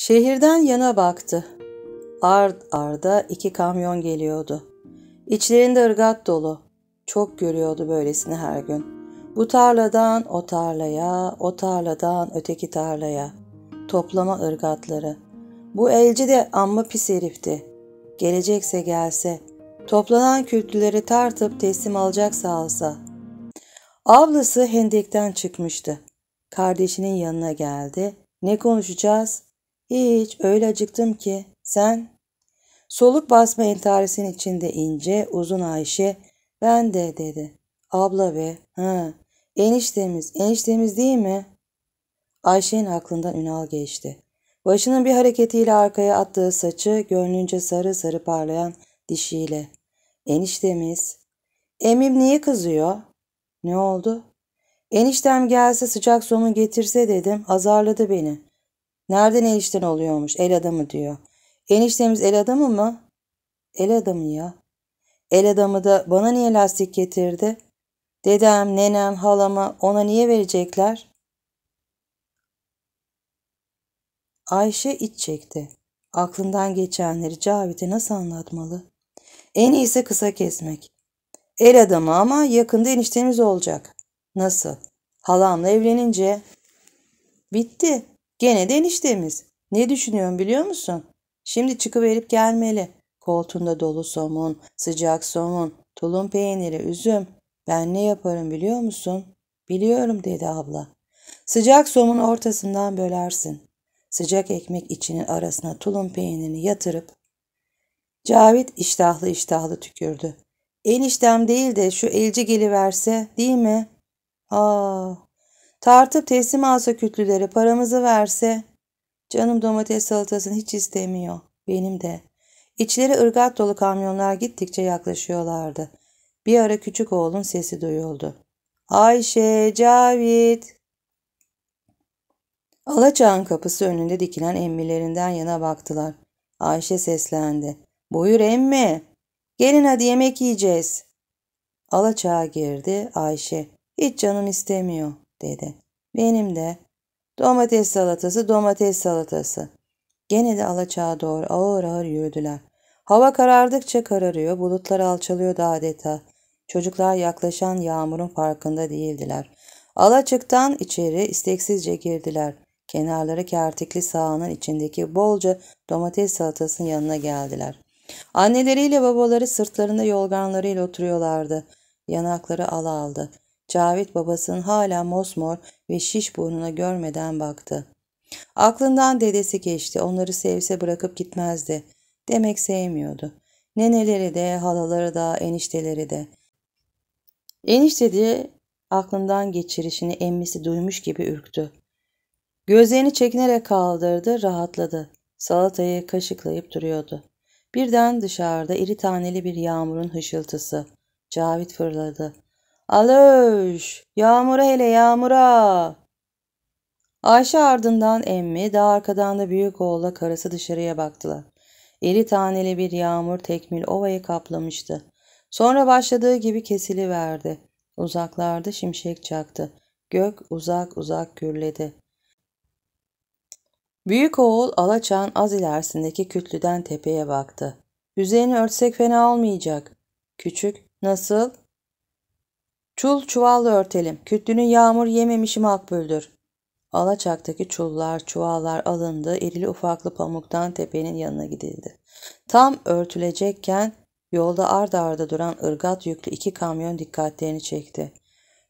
Şehirden yana baktı. Ard arda iki kamyon geliyordu. İçlerinde ırgat dolu. Çok görüyordu böylesini her gün. Bu tarladan o tarlaya, o tarladan öteki tarlaya. Toplama ırgatları. Bu elci de amma pis herifti. Gelecekse gelse, toplanan kültüleri tartıp teslim alacaksa alsa. Ablası hendekten çıkmıştı. Kardeşinin yanına geldi. Ne konuşacağız? Hiç öyle acıktım ki sen. Soluk basma entaresin içinde ince uzun Ayşe ben de dedi. Abla be ha eniştemiz eniştemiz değil mi? Ayşe'nin aklından Ünal geçti. Başının bir hareketiyle arkaya attığı saçı gönlünce sarı sarı parlayan dişiyle. Eniştemiz. Emim niye kızıyor? Ne oldu? Eniştem gelse sıcak somun getirse dedim azarladı beni. Nereden enişten oluyormuş? El adamı diyor. Eniştemiz el adamı mı? El adamı ya. El adamı da bana niye lastik getirdi? Dedem, nenem, halama ona niye verecekler? Ayşe iç çekti. Aklından geçenleri Cavit'e nasıl anlatmalı? En iyisi kısa kesmek. El adamı ama yakında eniştemiz olacak. Nasıl? Halamla evlenince. Bitti. Gene de eniştemiz. Ne düşünüyorum biliyor musun? Şimdi çıkıverip gelmeli. Koltuğunda dolu somun, sıcak somun, tulum peyniri, üzüm. Ben ne yaparım biliyor musun? Biliyorum dedi abla. Sıcak somun ortasından bölersin. Sıcak ekmek içinin arasına tulum peynirini yatırıp Cavit iştahlı iştahlı tükürdü. Eniştem değil de şu elci geliverse değil mi? Aa, Tartıp teslim alsa kütlüleri paramızı verse. Canım domates salatasını hiç istemiyor. Benim de. İçleri ırgat dolu kamyonlar gittikçe yaklaşıyorlardı. Bir ara küçük oğlun sesi duyuldu. Ayşe, Cavit. Alaçağ'ın kapısı önünde dikilen emmilerinden yana baktılar. Ayşe seslendi. Buyur emmi. Gelin hadi yemek yiyeceğiz. Alaçağ'a girdi Ayşe. Hiç canım istemiyor dedi. Benim de. Domates salatası, domates salatası. Gene de alaçağa doğru ağır ağır yürüdüler. Hava karardıkça kararıyor, bulutlar alçalıyordu adeta. Çocuklar yaklaşan yağmurun farkında değildiler. Alaçıktan içeri isteksizce girdiler. Kenarları kertikli sahanın içindeki bolca domates salatasının yanına geldiler. Anneleriyle babaları sırtlarında yolganlarıyla oturuyorlardı. Yanakları al aldı. Cavit babasının hala mosmor ve şiş burnuna görmeden baktı. Aklından dedesi geçti. Onları sevse bırakıp gitmezdi. Demek sevmiyordu. Neneleri de, halaları da, enişteleri de. Enişte diye aklından geçirişini emmisi duymuş gibi ürktü. Gözlerini çekinerek kaldırdı, rahatladı. Salatayı kaşıklayıp duruyordu. Birden dışarıda iri taneli bir yağmurun hışıltısı. Cavit fırladı. Alış, yağmura hele yağmura. Ayşe ardından emmi, daha arkadan da büyük oğla karısı dışarıya baktılar. İri taneli bir yağmur tekmil ovayı kaplamıştı. Sonra başladığı gibi kesiliverdi. Uzaklarda şimşek çaktı. Gök uzak uzak gürledi. Büyük oğul Alaçan az ilerisindeki kütlüden tepeye baktı. Üzerini örtsek fena olmayacak. Küçük, nasıl? Çul çuvalla örtelim. Kütlünün yağmur yememişim makbuldür. Alaçak'taki çullar, çuvallar alındı. Erili ufaklı pamuktan tepenin yanına gidildi. Tam örtülecekken yolda arda arda duran ırgat yüklü iki kamyon dikkatlerini çekti.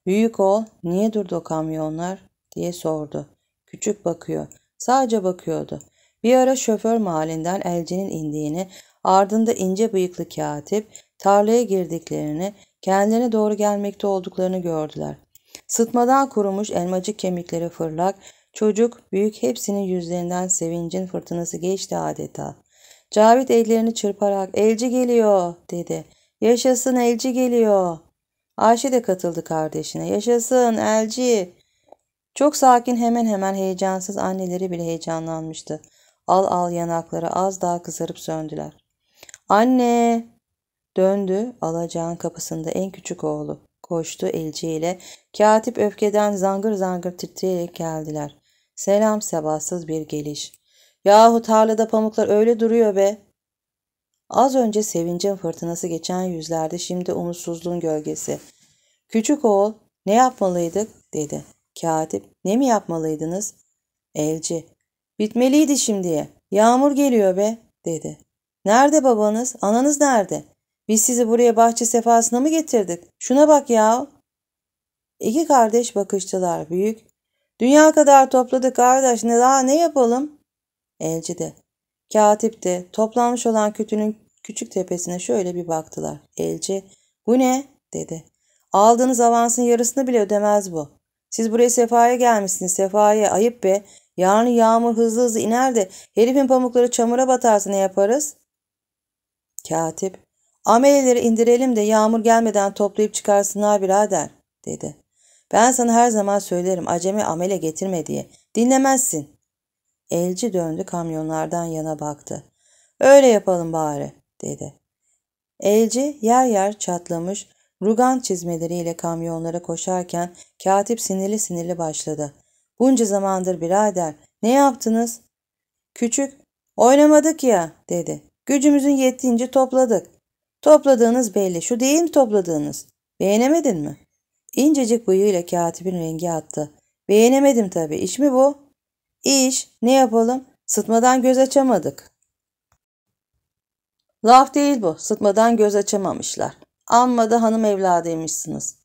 Büyük oğul niye durdu o kamyonlar diye sordu. Küçük bakıyor. Sadece bakıyordu. Bir ara şoför mahallinden elcinin indiğini, ardında ince bıyıklı katip tarlaya girdiklerini, Kendilerine doğru gelmekte olduklarını gördüler. Sıtmadan kurumuş elmacık kemikleri fırlak, çocuk, büyük hepsinin yüzlerinden sevincin fırtınası geçti adeta. Cavit ellerini çırparak elci geliyor dedi. Yaşasın elci geliyor. Ayşe de katıldı kardeşine. Yaşasın elci. Çok sakin hemen hemen heyecansız anneleri bile heyecanlanmıştı. Al al yanakları az daha kızarıp söndüler. Anne Döndü alacağın kapısında en küçük oğlu. Koştu elciyle. Katip öfkeden zangır zangır titreyerek geldiler. Selam sabahsız bir geliş. Yahu tarlada pamuklar öyle duruyor be. Az önce sevincin fırtınası geçen yüzlerde şimdi umutsuzluğun gölgesi. Küçük oğul ne yapmalıydık dedi. Katip ne mi yapmalıydınız? Elci bitmeliydi şimdiye. Yağmur geliyor be dedi. Nerede babanız? Ananız nerede? Biz sizi buraya bahçe sefasına mı getirdik? Şuna bak ya. İki kardeş bakıştılar büyük. Dünya kadar topladık kardeş ne daha ne yapalım? Elçi de. Katip de toplanmış olan kütünün küçük tepesine şöyle bir baktılar. Elçi, bu ne dedi. Aldığınız avansın yarısını bile ödemez bu. Siz buraya sefaya gelmişsiniz sefaya ayıp be. Yarın yağmur hızlı hızlı iner de herifin pamukları çamura batarsa ne yaparız? Katip Ameleleri indirelim de yağmur gelmeden toplayıp çıkarsınlar birader dedi. Ben sana her zaman söylerim acemi amele getirme diye. Dinlemezsin. Elci döndü kamyonlardan yana baktı. Öyle yapalım bari dedi. Elci yer yer çatlamış rugan çizmeleriyle kamyonlara koşarken katip sinirli sinirli başladı. Bunca zamandır birader ne yaptınız? Küçük oynamadık ya dedi. Gücümüzün yettiğince topladık. Topladığınız belli. Şu değil mi topladığınız? Beğenemedin mi? İncecik bıyığıyla katibin rengi attı. Beğenemedim tabii. İş mi bu? İş. Ne yapalım? Sıtmadan göz açamadık. Laf değil bu. Sıtmadan göz açamamışlar. Amma da hanım evladıymışsınız.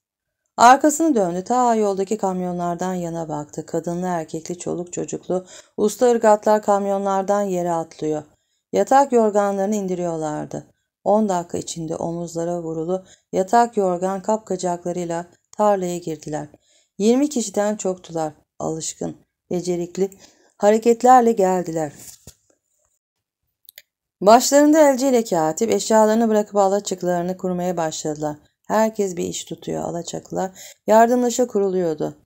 Arkasını döndü. Ta yoldaki kamyonlardan yana baktı. Kadınlı erkekli çoluk çocuklu usta ırgatlar kamyonlardan yere atlıyor. Yatak yorganlarını indiriyorlardı. 10 dakika içinde omuzlara vurulu yatak yorgan kapkacaklarıyla tarlaya girdiler. 20 kişiden çoktular. Alışkın, becerikli hareketlerle geldiler. Başlarında elciyle katip eşyalarını bırakıp alaçıklarını kurmaya başladılar. Herkes bir iş tutuyor alaçaklar. Yardımlaşa kuruluyordu.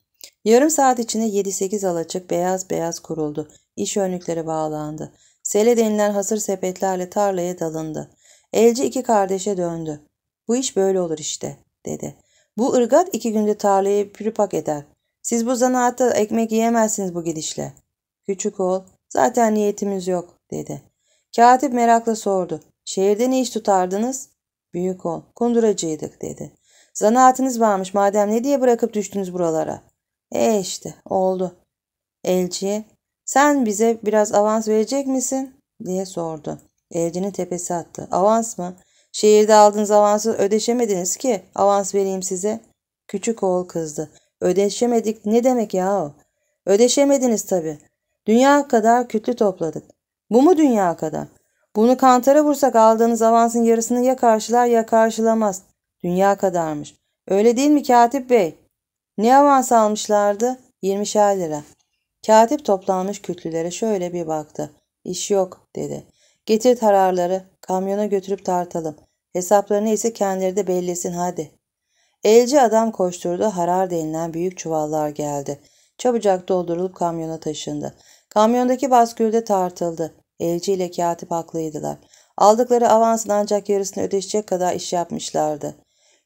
Yarım saat içinde 7-8 alaçık beyaz beyaz kuruldu. İş önlüklere bağlandı. Sele denilen hasır sepetlerle tarlaya dalındı. Elci iki kardeşe döndü. Bu iş böyle olur işte dedi. Bu ırgat iki günde tarlayı pürüpak eder. Siz bu zanaatta ekmek yiyemezsiniz bu gidişle. Küçük oğul zaten niyetimiz yok dedi. Katip merakla sordu. Şehirde ne iş tutardınız? Büyük oğul kunduracıydık dedi. Zanaatınız varmış madem ne diye bırakıp düştünüz buralara? E işte oldu. Elçiye sen bize biraz avans verecek misin diye sordu. Evcinin tepesi attı. Avans mı? Şehirde aldığınız avansı ödeşemediniz ki. Avans vereyim size. Küçük oğul kızdı. Ödeşemedik ne demek ya o? Ödeşemediniz tabii. Dünya kadar kütlü topladık. Bu mu dünya kadar? Bunu kantara vursak aldığınız avansın yarısını ya karşılar ya karşılamaz. Dünya kadarmış. Öyle değil mi Katip Bey? Ne avans almışlardı? 20 lira. Katip toplanmış kütlülere şöyle bir baktı. İş yok dedi. Getir tararları, kamyona götürüp tartalım. Hesaplarını ise kendileri de bellesin hadi. Elci adam koşturdu, harar denilen büyük çuvallar geldi. Çabucak doldurulup kamyona taşındı. Kamyondaki baskülde tartıldı. Elci ile katip haklıydılar. Aldıkları avansın ancak yarısını ödeşecek kadar iş yapmışlardı.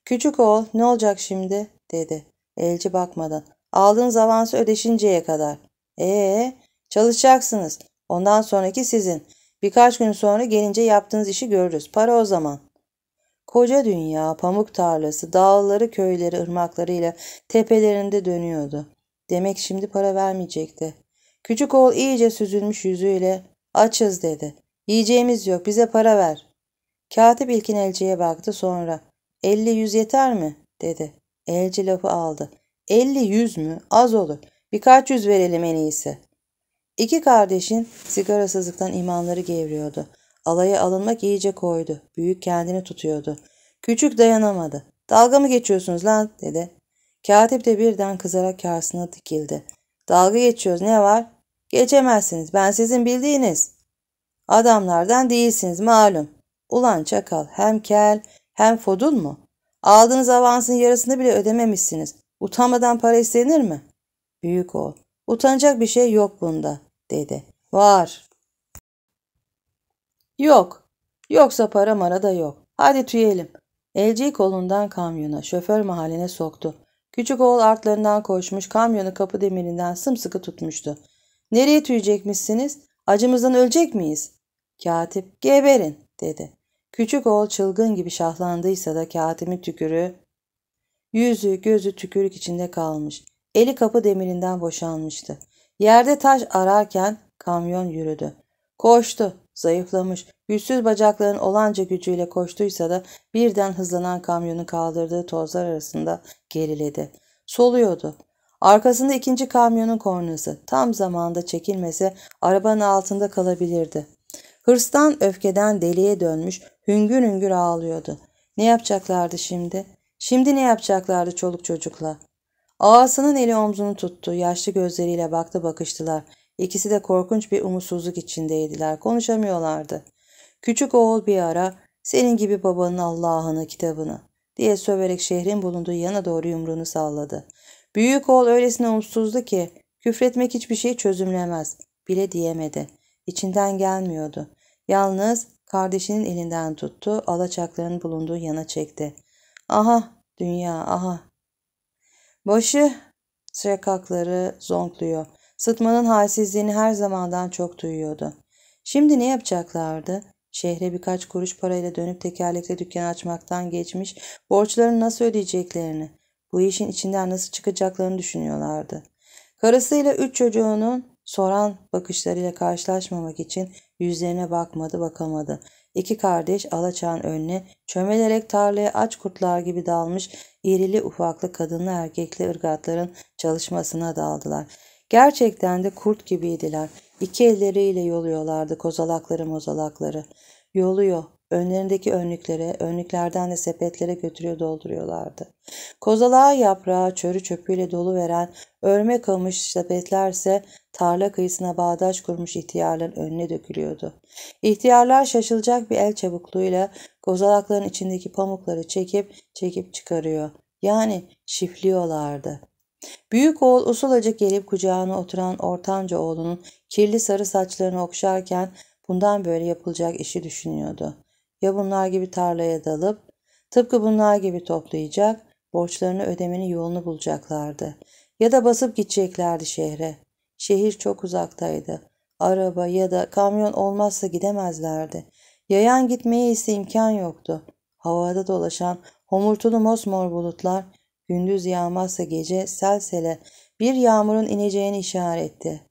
Küçük oğul ne olacak şimdi dedi. Elci bakmadan. Aldığınız avansı ödeşinceye kadar. Ee, çalışacaksınız. Ondan sonraki sizin. Birkaç gün sonra gelince yaptığınız işi görürüz. Para o zaman. Koca dünya, pamuk tarlası, dağları, köyleri, ırmaklarıyla tepelerinde dönüyordu. Demek şimdi para vermeyecekti. Küçük oğul iyice süzülmüş yüzüyle açız dedi. Yiyeceğimiz yok bize para ver. Katip İlkin Elci'ye baktı sonra. Elli yüz yeter mi? dedi. Elci lafı aldı. Elli yüz mü? Az olur. Birkaç yüz verelim en iyisi. İki kardeşin sigarasızlıktan imanları gevriyordu. Alaya alınmak iyice koydu. Büyük kendini tutuyordu. Küçük dayanamadı. Dalga mı geçiyorsunuz lan dedi. Katip de birden kızarak karşısına dikildi. Dalga geçiyoruz ne var? Geçemezsiniz ben sizin bildiğiniz. Adamlardan değilsiniz malum. Ulan çakal hem kel hem fodul mu? Aldığınız avansın yarısını bile ödememişsiniz. Utanmadan para istenir mi? Büyük oğul. Utanacak bir şey yok bunda, dedi. Var. Yok. Yoksa para mara da yok. Hadi tüyelim. Elciyi kolundan kamyona, şoför mahaline soktu. Küçük oğul artlarından koşmuş, kamyonu kapı demirinden sımsıkı tutmuştu. Nereye tüyecekmişsiniz? Acımızdan ölecek miyiz? Katip, geberin, dedi. Küçük oğul çılgın gibi şahlandıysa da katimin tükürü, yüzü gözü tükürük içinde kalmış. Eli kapı demirinden boşalmıştı. Yerde taş ararken kamyon yürüdü. Koştu, zayıflamış, güçsüz bacakların olanca gücüyle koştuysa da birden hızlanan kamyonu kaldırdığı tozlar arasında geriledi. Soluyordu. Arkasında ikinci kamyonun kornası. Tam zamanda çekilmese arabanın altında kalabilirdi. Hırstan öfkeden deliye dönmüş, hüngür hüngür ağlıyordu. Ne yapacaklardı şimdi? Şimdi ne yapacaklardı çoluk çocukla? Ağasının eli omzunu tuttu. Yaşlı gözleriyle baktı bakıştılar. İkisi de korkunç bir umutsuzluk içindeydiler. Konuşamıyorlardı. Küçük oğul bir ara senin gibi babanın Allah'ını kitabını diye söverek şehrin bulunduğu yana doğru yumruğunu salladı. Büyük oğul öylesine umutsuzdu ki küfretmek hiçbir şey çözümlemez bile diyemedi. İçinden gelmiyordu. Yalnız kardeşinin elinden tuttu, alaçakların bulunduğu yana çekti. Aha dünya aha Başı şakakları zonkluyor. Sıtmanın halsizliğini her zamandan çok duyuyordu. Şimdi ne yapacaklardı? Şehre birkaç kuruş parayla dönüp tekerlekli dükkan açmaktan geçmiş, borçlarını nasıl ödeyeceklerini, bu işin içinden nasıl çıkacaklarını düşünüyorlardı. Karısıyla üç çocuğunun soran bakışlarıyla karşılaşmamak için Yüzlerine bakmadı bakamadı. İki kardeş alaçağın önüne çömelerek tarlaya aç kurtlar gibi dalmış irili ufaklı kadınlı erkekli ırgatların çalışmasına daldılar. Gerçekten de kurt gibiydiler. İki elleriyle yoluyorlardı kozalakları mozalakları. Yoluyor, Önlerindeki önlüklere, önlüklerden de sepetlere götürüyor dolduruyorlardı. Kozalağa yaprağı çörü çöpüyle dolu veren örme kamış sepetlerse tarla kıyısına bağdaş kurmuş ihtiyarların önüne dökülüyordu. İhtiyarlar şaşılacak bir el çabukluğuyla kozalakların içindeki pamukları çekip çekip çıkarıyor. Yani şifliyorlardı. Büyük oğul usulacık gelip kucağına oturan ortanca oğlunun kirli sarı saçlarını okşarken bundan böyle yapılacak işi düşünüyordu. Ya bunlar gibi tarlaya dalıp tıpkı bunlar gibi toplayacak, borçlarını ödemenin yolunu bulacaklardı. Ya da basıp gideceklerdi şehre. Şehir çok uzaktaydı. Araba ya da kamyon olmazsa gidemezlerdi. Yayan gitmeye ise imkan yoktu. Havada dolaşan homurtulu mosmor bulutlar gündüz yağmazsa gece selsele bir yağmurun ineceğini işaretti.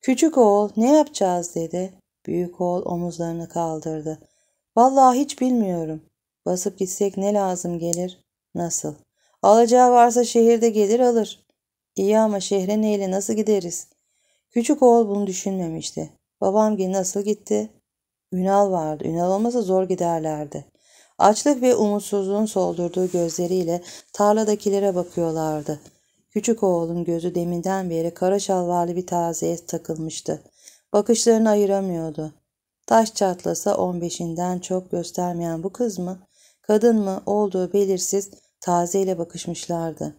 Küçük oğul ne yapacağız dedi. Büyük oğul omuzlarını kaldırdı. Vallahi hiç bilmiyorum. Basıp gitsek ne lazım gelir? Nasıl? Alacağı varsa şehirde gelir alır. İyi ama şehre neyle nasıl gideriz? Küçük oğul bunu düşünmemişti. Babam gibi nasıl gitti? Ünal vardı. Ünal olmasa zor giderlerdi. Açlık ve umutsuzluğun soldurduğu gözleriyle tarladakilere bakıyorlardı. Küçük oğlun gözü deminden beri kara şalvarlı bir tazeye takılmıştı. Bakışlarını ayıramıyordu. Taş çatlasa 15'inden çok göstermeyen bu kız mı, kadın mı olduğu belirsiz tazeyle bakışmışlardı.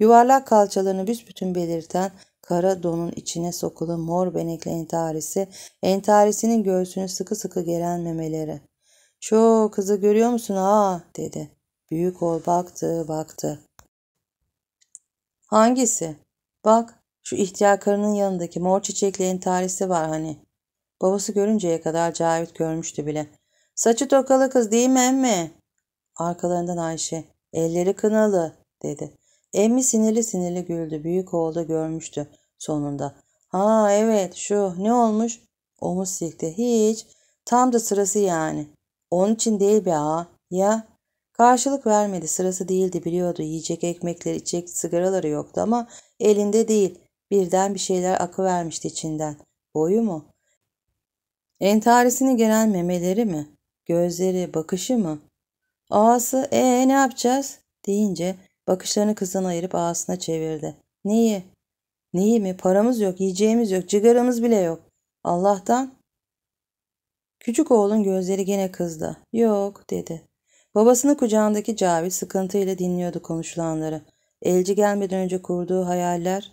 Yuvarlak kalçalarını büsbütün belirten kara donun içine sokulu mor benekli entarisi, entarisinin göğsünü sıkı sıkı geren memeleri. ''Şu kızı görüyor musun ha?'' dedi. Büyük ol baktı baktı. ''Hangisi?'' ''Bak şu ihtiyar karının yanındaki mor çiçekli entarisi var hani. Babası görünceye kadar Cavit görmüştü bile. Saçı tokalı kız değil mi emmi? Arkalarından Ayşe. Elleri kınalı dedi. Emmi sinirli sinirli güldü. Büyük oğlu görmüştü sonunda. Ha evet şu ne olmuş? Omuz silkti. Hiç. Tam da sırası yani. Onun için değil be ağa. Ya? Karşılık vermedi. Sırası değildi biliyordu. Yiyecek ekmekleri, içecek sigaraları yoktu ama elinde değil. Birden bir şeyler akı vermişti içinden. Boyu mu? Entarisini gelen memeleri mi? Gözleri, bakışı mı? Ağası ee ne yapacağız? deyince bakışlarını kızdan ayırıp ağasına çevirdi. Neyi? Neyi mi? Paramız yok, yiyeceğimiz yok, cigaramız bile yok. Allah'tan. Küçük oğlun gözleri gene kızdı. Yok dedi. Babasını kucağındaki Cavit sıkıntıyla dinliyordu konuşulanları. Elci gelmeden önce kurduğu hayaller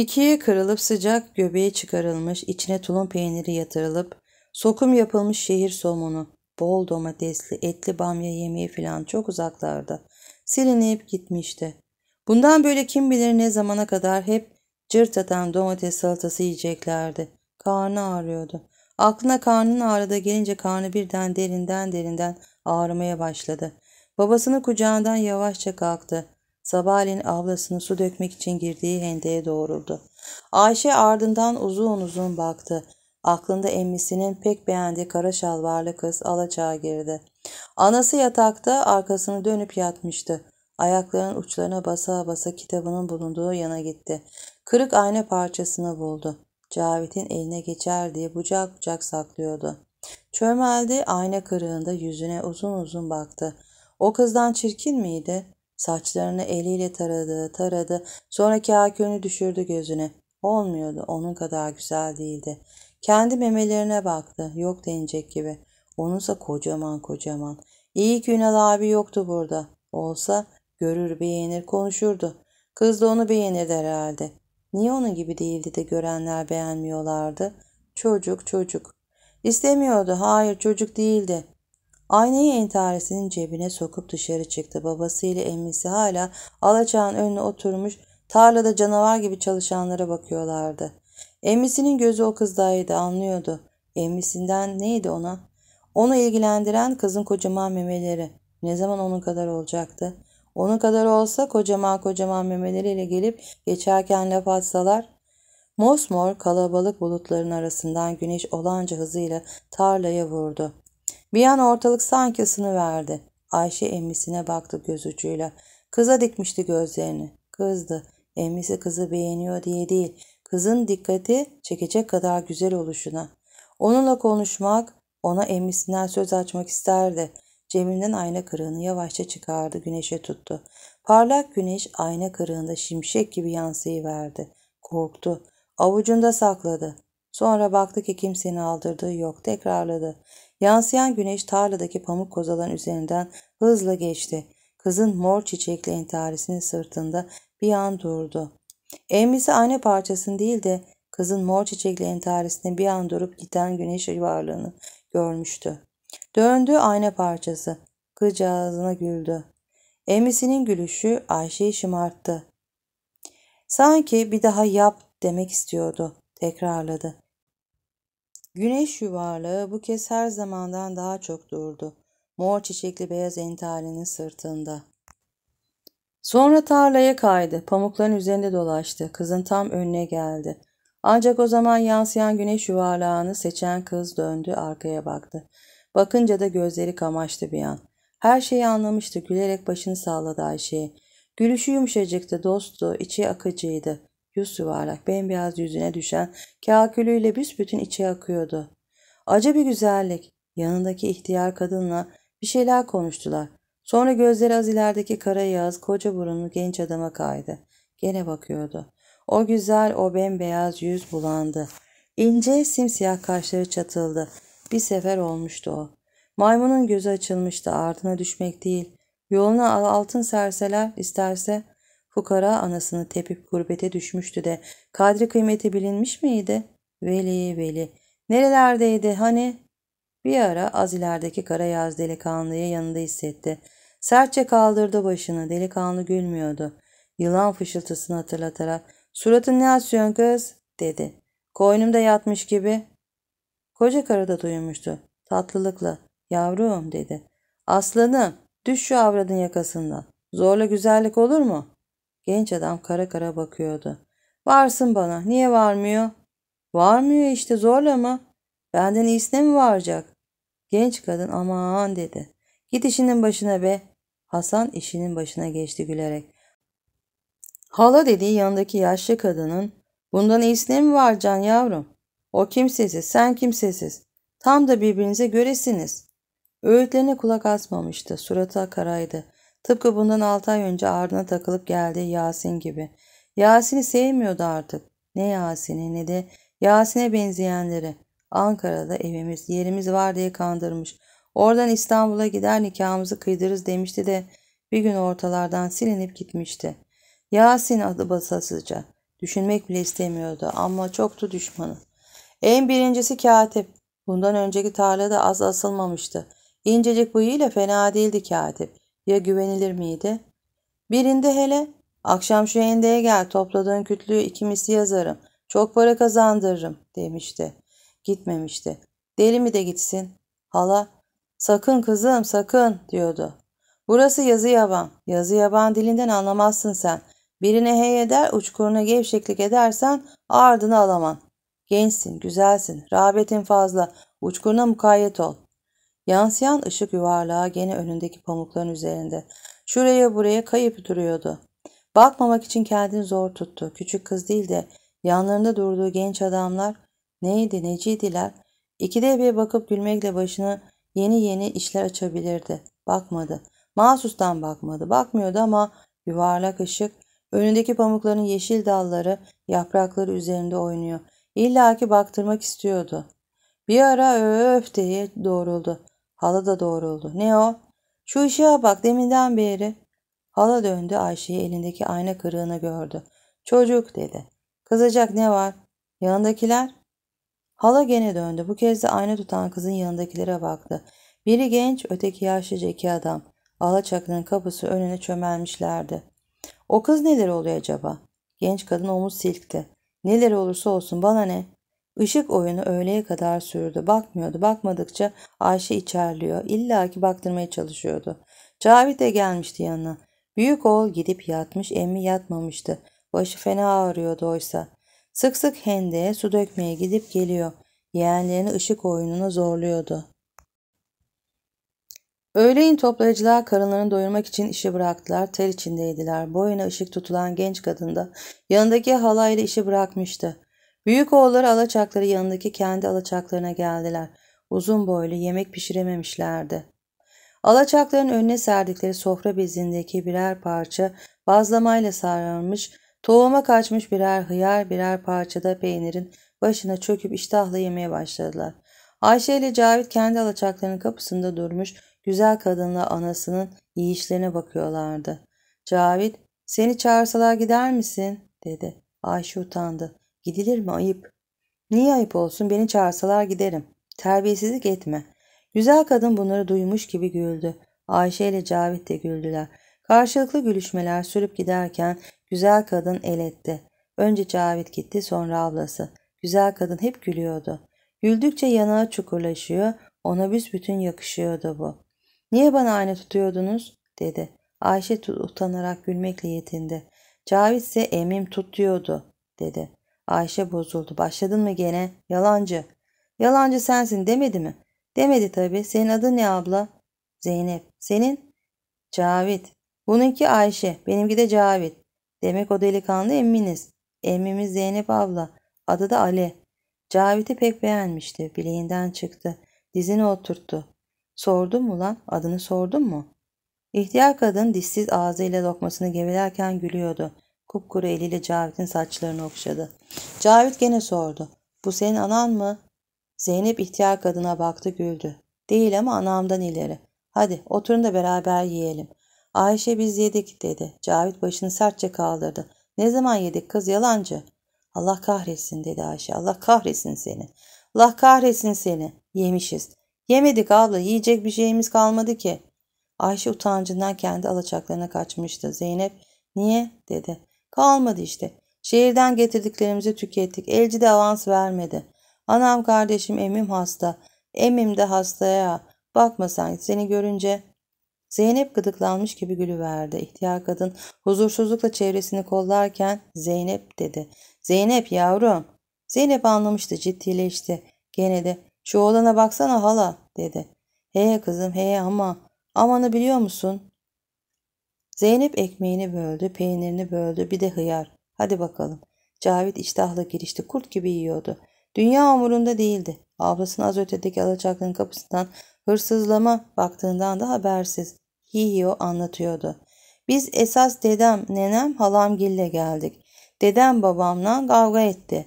İkiye kırılıp sıcak göbeği çıkarılmış, içine tulum peyniri yatırılıp, sokum yapılmış şehir somunu, bol domatesli, etli bamya yemeği filan çok uzaklarda. Silinip gitmişti. Bundan böyle kim bilir ne zamana kadar hep cırtadan domates salatası yiyeceklerdi. Karnı ağrıyordu. Aklına karnın ağrıda gelince karnı birden derinden derinden ağrımaya başladı. Babasını kucağından yavaşça kalktı. Sabahleyin avlasını su dökmek için girdiği hendeye doğruldu. Ayşe ardından uzun uzun baktı. Aklında emmisinin pek beğendiği kara şalvarlı kız alaçağa girdi. Anası yatakta arkasını dönüp yatmıştı. Ayaklarının uçlarına basa basa kitabının bulunduğu yana gitti. Kırık ayna parçasını buldu. Cavit'in eline geçer diye bucak bucak saklıyordu. Çömeldi ayna kırığında yüzüne uzun uzun baktı. O kızdan çirkin miydi? Saçlarını eliyle taradı, taradı. Sonra kâkülünü düşürdü gözüne. Olmuyordu, onun kadar güzel değildi. Kendi memelerine baktı, yok denecek gibi. Onunsa kocaman kocaman. İyi ki Ünal abi yoktu burada. Olsa görür, beğenir, konuşurdu. Kız da onu beğenirdi herhalde. Niye onun gibi değildi de görenler beğenmiyorlardı? Çocuk, çocuk. İstemiyordu, hayır çocuk değildi. Aynayı entaresinin cebine sokup dışarı çıktı. Babası ile emmisi hala alacağın önüne oturmuş tarlada canavar gibi çalışanlara bakıyorlardı. Emmisinin gözü o kızdaydı anlıyordu. Emmisinden neydi ona? Onu ilgilendiren kızın kocaman memeleri. Ne zaman onun kadar olacaktı? Onun kadar olsa kocaman kocaman memeleriyle gelip geçerken laf atsalar Mosmor kalabalık bulutların arasından güneş olanca hızıyla tarlaya vurdu. Bir an ortalık sanki ısınıverdi. Ayşe emmisine baktı göz ucuyla. Kıza dikmişti gözlerini. Kızdı. Emmisi kızı beğeniyor diye değil. Kızın dikkati çekecek kadar güzel oluşuna. Onunla konuşmak, ona emmisinden söz açmak isterdi. Cebinden ayna kırığını yavaşça çıkardı, güneşe tuttu. Parlak güneş ayna kırığında şimşek gibi yansıyıverdi. Korktu. Avucunda sakladı. Sonra baktı ki kimsenin aldırdığı yok. Tekrarladı. Yansıyan güneş tarladaki pamuk kozaların üzerinden hızla geçti. Kızın mor çiçekli entarisinin sırtında bir an durdu. Emmisi ayna parçasını değil de kızın mor çiçekli entarisinde bir an durup giden güneş varlığını görmüştü. Döndü ayna parçası. Kızcağızına güldü. Emmisinin gülüşü Ayşe'yi şımarttı. Sanki bir daha yap demek istiyordu. Tekrarladı. Güneş yuvarlığı bu kez her zamandan daha çok durdu. Mor çiçekli beyaz entalinin sırtında. Sonra tarlaya kaydı. Pamukların üzerinde dolaştı. Kızın tam önüne geldi. Ancak o zaman yansıyan güneş yuvarlağını seçen kız döndü arkaya baktı. Bakınca da gözleri kamaştı bir an. Her şeyi anlamıştı. Gülerek başını salladı Ayşe'ye. Gülüşü yumuşacıktı, dosttu, içi akıcıydı. Yüz yuvarlak, bembeyaz yüzüne düşen kâkülüyle büsbütün içe akıyordu. Acı bir güzellik. Yanındaki ihtiyar kadınla bir şeyler konuştular. Sonra gözleri az ilerideki kara yağız, koca burunlu genç adama kaydı. Gene bakıyordu. O güzel, o bembeyaz yüz bulandı. İnce, simsiyah kaşları çatıldı. Bir sefer olmuştu o. Maymunun gözü açılmıştı ardına düşmek değil. Yoluna altın serseler isterse Fukara anasını tepip gurbete düşmüştü de kadri kıymeti bilinmiş miydi? Veli veli. Nerelerdeydi hani? Bir ara az ilerideki Yaz delikanlıyı yanında hissetti. Sertçe kaldırdı başını. Delikanlı gülmüyordu. Yılan fışıltısını hatırlatarak ''Suratın ne asıyorsun kız?'' dedi. Koynumda yatmış gibi. Koca karı da duymuştu. Tatlılıkla ''Yavrum'' dedi. ''Aslanım, düş şu avradın yakasından. Zorla güzellik olur mu?'' Genç adam kara kara bakıyordu. Varsın bana. Niye varmıyor? Varmıyor işte zorla mı? Benden iyisine mi varacak? Genç kadın aman dedi. Git işinin başına be. Hasan işinin başına geçti gülerek. Hala dediği yanındaki yaşlı kadının bundan iyisine mi varcan yavrum? O kimsesiz, sen kimsesiz. Tam da birbirinize göresiniz. Öğütlerine kulak asmamıştı. Suratı karaydı. Tıpkı bundan altı ay önce ardına takılıp geldiği Yasin gibi. Yasin'i sevmiyordu artık. Ne Yasin'i ne de Yasin'e benzeyenleri. Ankara'da evimiz, yerimiz var diye kandırmış. Oradan İstanbul'a gider nikahımızı kıydırız demişti de bir gün ortalardan silinip gitmişti. Yasin adı basasıca. Düşünmek bile istemiyordu ama çoktu düşmanı. En birincisi katip. Bundan önceki tarlada az asılmamıştı. İncecik bıyığıyla fena değildi katip ya güvenilir miydi? Birinde hele akşam şu endeye gel topladığın kütlüğü ikimisi yazarım. Çok para kazandırırım demişti. Gitmemişti. Deli mi de gitsin? Hala sakın kızım sakın diyordu. Burası yazı yaban. Yazı yaban dilinden anlamazsın sen. Birine hey eder, uçkuruna gevşeklik edersen ardını alaman. Gençsin, güzelsin, rağbetin fazla. Uçkuruna mukayyet ol. Yansıyan ışık yuvarlağa gene önündeki pamukların üzerinde. Şuraya buraya kayıp duruyordu. Bakmamak için kendini zor tuttu. Küçük kız değil de yanlarında durduğu genç adamlar neydi neciydiler. İkide bir bakıp gülmekle başını yeni yeni işler açabilirdi. Bakmadı. Mahsustan bakmadı. Bakmıyordu ama yuvarlak ışık önündeki pamukların yeşil dalları yaprakları üzerinde oynuyor. İlla ki baktırmak istiyordu. Bir ara öf diye doğruldu. Hala da doğruldu. Ne o? Şu ışığa bak deminden beri. Hala döndü Ayşe'yi elindeki ayna kırığını gördü. Çocuk dedi. Kızacak ne var? Yanındakiler? Hala gene döndü. Bu kez de ayna tutan kızın yanındakilere baktı. Biri genç, öteki yaşlıca iki adam. Alaçakı'nın kapısı önüne çömelmişlerdi. O kız neler oluyor acaba? Genç kadın omuz silkti. Neler olursa olsun bana ne? Işık oyunu öğleye kadar sürdü. Bakmıyordu. Bakmadıkça Ayşe içerliyor. İlla ki baktırmaya çalışıyordu. Cavit de gelmişti yanına. Büyük oğul gidip yatmış, emmi yatmamıştı. Başı fena ağrıyordu oysa. Sık sık hendeye su dökmeye gidip geliyor. Yeğenlerini ışık oyununa zorluyordu. Öğleyin toplayıcılar karınlarını doyurmak için işi bıraktılar. Ter içindeydiler. Boyuna ışık tutulan genç kadın da yanındaki halayla işi bırakmıştı. Büyük oğulları alaçakları yanındaki kendi alaçaklarına geldiler. Uzun boylu yemek pişirememişlerdi. Alaçakların önüne serdikleri sofra bezindeki birer parça bazlamayla sarılmış, tohuma kaçmış birer hıyar birer parçada peynirin başına çöküp iştahla yemeye başladılar. Ayşe ile Cavit kendi alaçaklarının kapısında durmuş güzel kadınla anasının yiyişlerine bakıyorlardı. Cavit seni çağırsalar gider misin dedi. Ayşe utandı. Gidilir mi ayıp? Niye ayıp olsun beni çağırsalar giderim. Terbiyesizlik etme. Güzel kadın bunları duymuş gibi güldü. Ayşe ile Cavit de güldüler. Karşılıklı gülüşmeler sürüp giderken güzel kadın el etti. Önce Cavit gitti sonra ablası. Güzel kadın hep gülüyordu. Güldükçe yanağı çukurlaşıyor, ona büsbütün yakışıyordu bu. ''Niye bana ayna tutuyordunuz?'' dedi. Ayşe utanarak gülmekle yetindi. Cavit ise emim tutuyordu dedi. Ayşe bozuldu. Başladın mı gene? Yalancı. Yalancı sensin demedi mi? Demedi tabii. Senin adın ne abla? Zeynep. Senin? Cavit. Bununki Ayşe. Benimki de Cavit. Demek o delikanlı emminiz. Emmimiz Zeynep abla. Adı da Ali. Cavit'i pek beğenmişti. Bileğinden çıktı. Dizini oturttu. Sordun mu lan? Adını sordun mu? İhtiyar kadın dişsiz ağzıyla lokmasını gevelerken gülüyordu. Kupkuru eliyle Cavit'in saçlarını okşadı. Cavit gene sordu. Bu senin anan mı? Zeynep ihtiyar kadına baktı güldü. Değil ama anamdan ileri. Hadi oturun da beraber yiyelim. Ayşe biz yedik dedi. Cavit başını sertçe kaldırdı. Ne zaman yedik kız yalancı? Allah kahretsin dedi Ayşe. Allah kahretsin seni. Allah kahretsin seni. Yemişiz. Yemedik abla yiyecek bir şeyimiz kalmadı ki. Ayşe utancından kendi alacaklarına kaçmıştı. Zeynep niye dedi. Kalmadı işte. Şehirden getirdiklerimizi tükettik. Elci de avans vermedi. Anam kardeşim emim hasta. Emim de hastaya. Bakma sen seni görünce. Zeynep gıdıklanmış gibi gülüverdi. İhtiyar kadın huzursuzlukla çevresini kollarken Zeynep dedi. Zeynep yavrum. Zeynep anlamıştı ciddileşti. Gene de şu oğlana baksana hala dedi. Hey kızım hey ama amanı biliyor musun? Zeynep ekmeğini böldü, peynirini böldü, bir de hıyar. Hadi bakalım. Cavit iştahla girişti, kurt gibi yiyordu. Dünya umurunda değildi. Ablasının az ötedeki alaçaklının kapısından hırsızlama baktığından da habersiz. Yiyor anlatıyordu. Biz esas dedem, nenem, halam gille geldik. Dedem babamla kavga etti.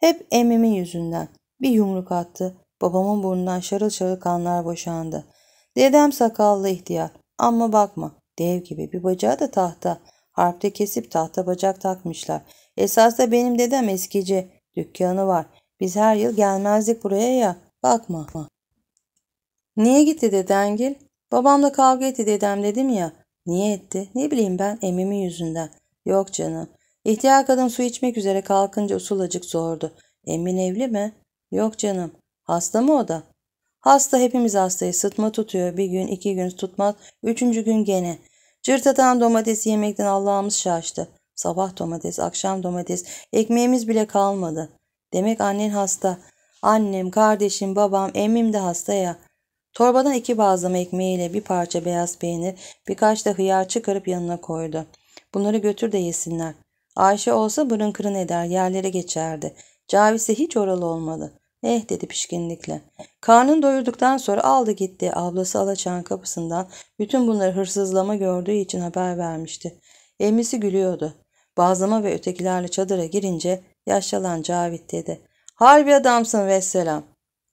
Hep emimin yüzünden. Bir yumruk attı. Babamın burnundan şarıl şarıl kanlar boşandı. Dedem sakallı ihtiyar. Ama bakma Dev gibi bir bacağı da tahta. Harpte kesip tahta bacak takmışlar. Esasda benim dedem eskici. Dükkanı var. Biz her yıl gelmezdik buraya ya. Bakma. Niye gitti dedengil? Babamla kavga etti dedem dedim ya. Niye etti? Ne bileyim ben emimi yüzünden. Yok canım. İhtiyar kadın su içmek üzere kalkınca usulacık sordu. Emin evli mi? Yok canım. Hasta mı o da? Hasta hepimiz hastayı Sıtma tutuyor. Bir gün iki gün tutmaz. Üçüncü gün gene. Cırtadan domates yemekten Allah'ımız şaştı. Sabah domates, akşam domates. Ekmeğimiz bile kalmadı. Demek annen hasta. Annem, kardeşim, babam, emmim de hasta ya. Torbadan iki bazlama ekmeğiyle bir parça beyaz peynir, birkaç da hıyar çıkarıp yanına koydu. Bunları götür de yesinler. Ayşe olsa bırın kırın eder, yerlere geçerdi. Cavise hiç oralı olmadı. Eh dedi pişkinlikle. Karnını doyurduktan sonra aldı gitti. Ablası Alaçan kapısından bütün bunları hırsızlama gördüğü için haber vermişti. Emisi gülüyordu. Bazlama ve ötekilerle çadıra girince yaşlanan Cavit dedi. Harbi adamsın vesselam.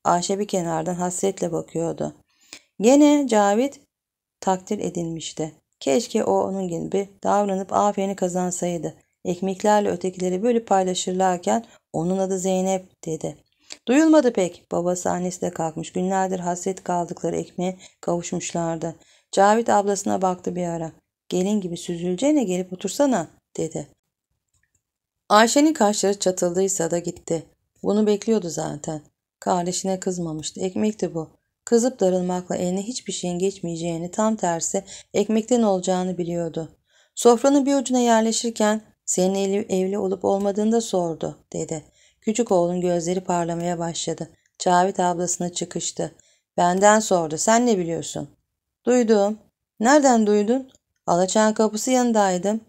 Ayşe bir kenardan hasretle bakıyordu. Gene Cavit takdir edilmişti. Keşke o onun gibi davranıp afiyeni kazansaydı. Ekmeklerle ötekileri böyle paylaşırlarken onun adı Zeynep dedi. Duyulmadı pek. Babası annesi de kalkmış. Günlerdir hasret kaldıkları ekmeğe kavuşmuşlardı. Cavit ablasına baktı bir ara. Gelin gibi süzüleceğine gelip otursana dedi. Ayşe'nin kaşları çatıldıysa da gitti. Bunu bekliyordu zaten. Kardeşine kızmamıştı. Ekmekti bu. Kızıp darılmakla eline hiçbir şeyin geçmeyeceğini tam tersi ekmekten olacağını biliyordu. Sofranın bir ucuna yerleşirken senin evli, olup olmadığını da sordu dedi. Küçük oğlun gözleri parlamaya başladı. Cavit ablasına çıkıştı. Benden sordu. Sen ne biliyorsun? Duydum. Nereden duydun? Alaçan kapısı yanındaydım.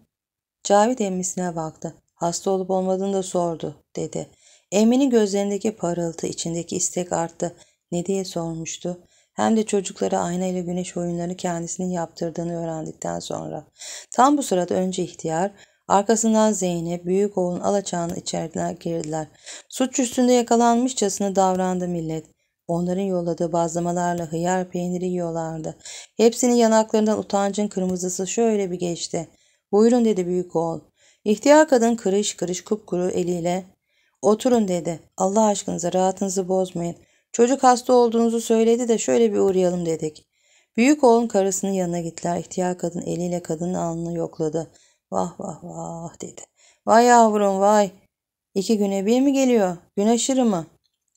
Cavit emmisine baktı. Hasta olup olmadığını da sordu dedi. Emminin gözlerindeki parıltı, içindeki istek arttı. Ne diye sormuştu? Hem de çocuklara ayna ile güneş oyunlarını kendisinin yaptırdığını öğrendikten sonra. Tam bu sırada önce ihtiyar Arkasından Zeynep, büyük oğlun Alaçağ'ın içeriden girdiler. Suç üstünde yakalanmışçasına davrandı millet. Onların yolladığı bazlamalarla hıyar peyniri yiyorlardı. Hepsinin yanaklarından utancın kırmızısı şöyle bir geçti. Buyurun dedi büyük oğul. İhtiyar kadın kırış kırış kupkuru eliyle oturun dedi. Allah aşkınıza rahatınızı bozmayın. Çocuk hasta olduğunuzu söyledi de şöyle bir uğrayalım dedik. Büyük oğlun karısının yanına gittiler. İhtiyar kadın eliyle kadının alnını yokladı. Vah vah vah dedi. Vay yavrum vay. İki güne bir mi geliyor? Gün aşırı mı?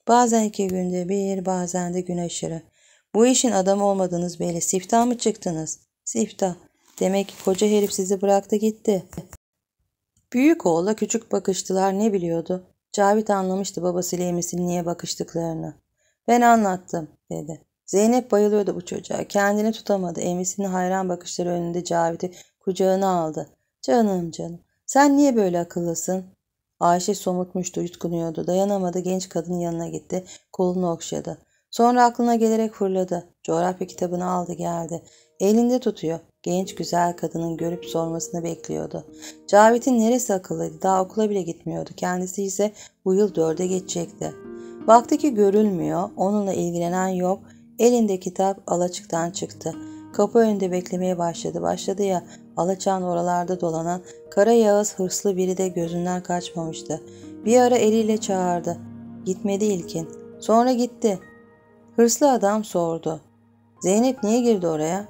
Bazen iki günde bir bazen de gün aşırı. Bu işin adamı olmadınız böyle. Siftah mı çıktınız? Siftah. Demek ki koca herif sizi bıraktı gitti. Büyük oğla küçük bakıştılar ne biliyordu? Cavit anlamıştı babasıyla emesinin niye bakıştıklarını. Ben anlattım dedi. Zeynep bayılıyordu bu çocuğa. Kendini tutamadı. Emisinin hayran bakışları önünde Cavit'i kucağına aldı. Canım canım sen niye böyle akıllısın? Ayşe somutmuştu yutkunuyordu. Dayanamadı genç kadının yanına gitti. Kolunu okşadı. Sonra aklına gelerek fırladı. Coğrafya kitabını aldı geldi. Elinde tutuyor. Genç güzel kadının görüp sormasını bekliyordu. Cavit'in neresi akıllıydı? Daha okula bile gitmiyordu. Kendisi ise bu yıl dörde geçecekti. Baktı ki görülmüyor. Onunla ilgilenen yok. Elinde kitap alaçıktan çıktı. Kapı önünde beklemeye başladı. Başladı ya alaçan oralarda dolanan kara yağız hırslı biri de gözünden kaçmamıştı. Bir ara eliyle çağırdı. Gitmedi ilkin. Sonra gitti. Hırslı adam sordu. Zeynep niye girdi oraya?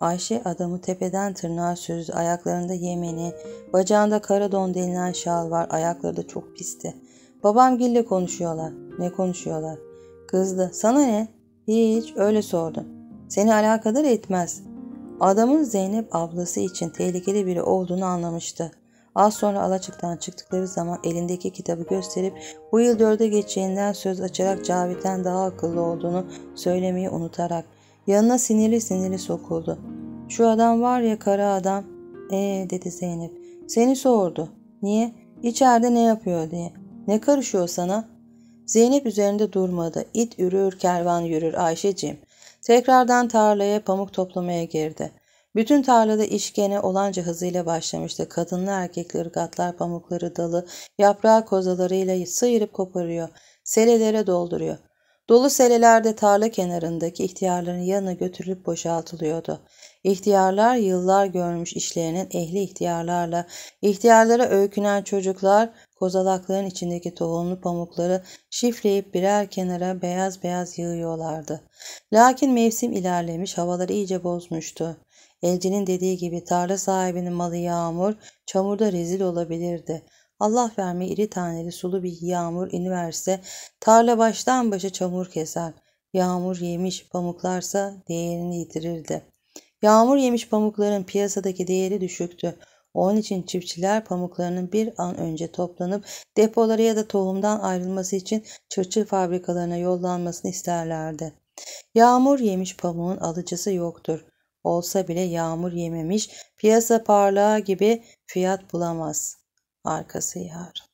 Ayşe adamı tepeden tırnağa süzdü. Ayaklarında yemeni, bacağında kara don denilen şal var. Ayakları da çok pisti. Babam gille konuşuyorlar. Ne konuşuyorlar? Kızdı. Sana ne? Hiç öyle sordum. Seni alakadar etmez. Adamın Zeynep ablası için tehlikeli biri olduğunu anlamıştı. Az sonra Alaçık'tan çıktıkları zaman elindeki kitabı gösterip bu yıl dörde geçeceğinden söz açarak Cavit'ten daha akıllı olduğunu söylemeyi unutarak yanına sinirli sinirli sokuldu. Şu adam var ya kara adam. Ee dedi Zeynep. Seni sordu. Niye? İçeride ne yapıyor diye. Ne karışıyor sana? Zeynep üzerinde durmadı. İt yürür kervan yürür Ayşeciğim. Tekrardan tarlaya pamuk toplamaya girdi. Bütün tarlada işkene olanca hızıyla başlamıştı. Kadınlı erkekler gatlar pamukları dalı, yaprağı kozalarıyla sıyırıp koparıyor, selelere dolduruyor. Dolu selelerde tarla kenarındaki ihtiyarların yanına götürülüp boşaltılıyordu. İhtiyarlar yıllar görmüş işlerinin ehli ihtiyarlarla, ihtiyarlara öykünen çocuklar kozalakların içindeki tohumlu pamukları şifleyip birer kenara beyaz beyaz yığıyorlardı. Lakin mevsim ilerlemiş, havaları iyice bozmuştu. Elcinin dediği gibi tarla sahibinin malı yağmur, çamurda rezil olabilirdi. Allah vermeyi iri taneli sulu bir yağmur iniverse tarla baştan başa çamur keser. Yağmur yemiş pamuklarsa değerini yitirirdi. Yağmur yemiş pamukların piyasadaki değeri düşüktü. Onun için çiftçiler pamuklarının bir an önce toplanıp depoları ya da tohumdan ayrılması için çırçır fabrikalarına yollanmasını isterlerdi. Yağmur yemiş pamuğun alıcısı yoktur. Olsa bile yağmur yememiş piyasa parlağı gibi fiyat bulamaz. Arkası yar.